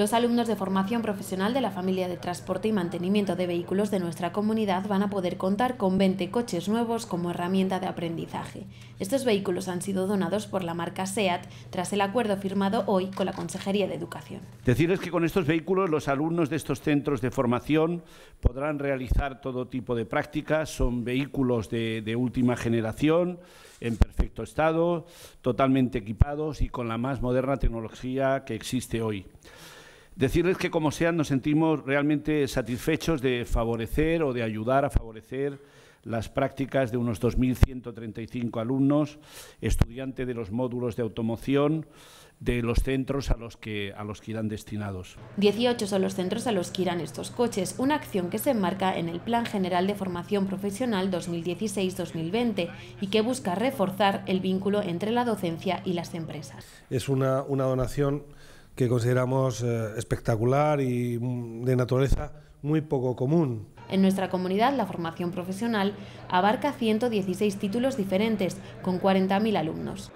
Los alumnos de formación profesional de la familia de transporte y mantenimiento de vehículos de nuestra comunidad van a poder contar con 20 coches nuevos como herramienta de aprendizaje. Estos vehículos han sido donados por la marca SEAT tras el acuerdo firmado hoy con la Consejería de Educación. Decirles que con estos vehículos los alumnos de estos centros de formación podrán realizar todo tipo de prácticas, son vehículos de, última generación, en perfecto estado, totalmente equipados y con la más moderna tecnología que existe hoy. Decirles que como sean nos sentimos realmente satisfechos de favorecer o de ayudar a favorecer las prácticas de unos 2.135 alumnos, estudiantes de los módulos de automoción, de los centros a los, que, a los que irán destinados. 18 son los centros a los que irán estos coches, una acción que se enmarca en el Plan General de Formación Profesional 2016-2020 y que busca reforzar el vínculo entre la docencia y las empresas. Es una, una donación que consideramos eh, espectacular y mm, de naturaleza muy poco común. En nuestra comunidad, la formación profesional abarca 116 títulos diferentes, con 40.000 alumnos.